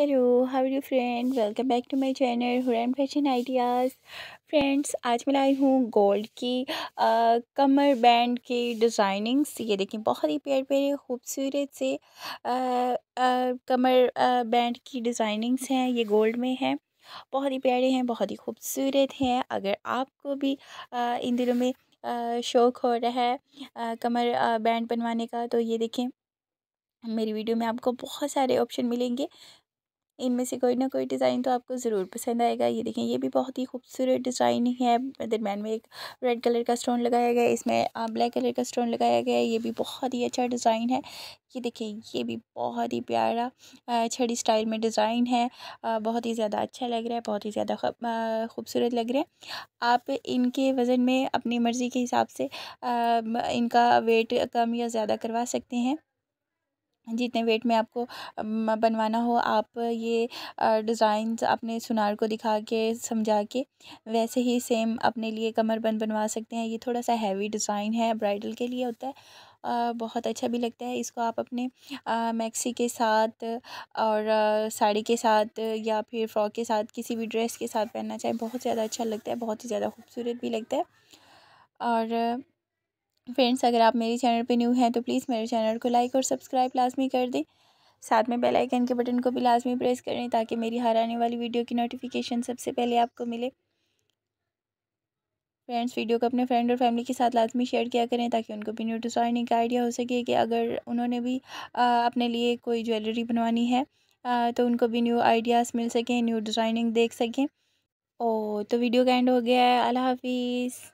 hello how you friend welcome back to my channel Hurain fashion ideas friends आज मैं लाई हूँ gold की आ, कमर band की डिज़ाइनिंग्स ये देखें बहुत ही प्यारे प्यारे खूबसूरत से आ, आ, कमर आ, बैंड की डिज़ाइनिंग्स हैं ये गोल्ड में हैं बहुत ही प्यारे हैं बहुत ही खूबसूरत हैं अगर आपको भी आ, इन दिनों में आ, शौक़ हो रहा है आ, कमर आ, बैंड बनवाने का तो ये देखें मेरी वीडियो में आपको बहुत सारे ऑप्शन मिलेंगे इनमें से कोई ना कोई डिज़ाइन तो आपको ज़रूर पसंद आएगा ये देखें ये भी बहुत ही खूबसूरत डिज़ाइन है दरम्यान में एक रेड कलर का स्टोन लगाया गया है इसमें ब्लैक कलर का स्टोन लगाया गया है ये भी बहुत ही अच्छा डिज़ाइन है ये देखिए ये भी बहुत ही प्यारा छड़ी स्टाइल में डिज़ाइन है बहुत ही ज़्यादा अच्छा लग रहा है बहुत ही ज़्यादा खूबसूरत लग रहा है आप इनके वज़न में अपनी मर्ज़ी के हिसाब से इनका वेट कम या ज़्यादा करवा सकते हैं जितने वेट में आपको बनवाना हो आप ये डिज़ाइन अपने सुनार को दिखा के समझा के वैसे ही सेम अपने लिए कमर बन बनवा सकते हैं ये थोड़ा सा हैवी डिज़ाइन है ब्राइडल के लिए होता है आ, बहुत अच्छा भी लगता है इसको आप अपने मैक्सी के साथ और साड़ी के साथ या फिर फ्रॉक के साथ किसी भी ड्रेस के साथ पहनना चाहें बहुत ज़्यादा अच्छा लगता है बहुत ही ज़्यादा खूबसूरत भी लगता है और फ्रेंड्स अगर आप मेरे चैनल पर न्यू हैं तो प्लीज़ मेरे चैनल को लाइक और सब्सक्राइब लाजमी कर दें साथ में बेल आइकन के बटन को भी लाजमी प्रेस करें ताकि मेरी हर आने वाली वीडियो की नोटिफिकेशन सबसे पहले आपको मिले फ्रेंड्स वीडियो को अपने फ्रेंड और फैमिली के साथ लाजमी शेयर किया करें ताकि उनको भी न्यू डिज़ाइनिंग का आइडिया हो सके कि अगर उन्होंने भी आ, अपने लिए कोई ज्वेलरी बनवानी है आ, तो उनको भी न्यू आइडियाज़ मिल सकें न्यू डिज़ाइनिंग देख सकें ओ तो वीडियो का एंड हो गया है अल्लाह हाफिज़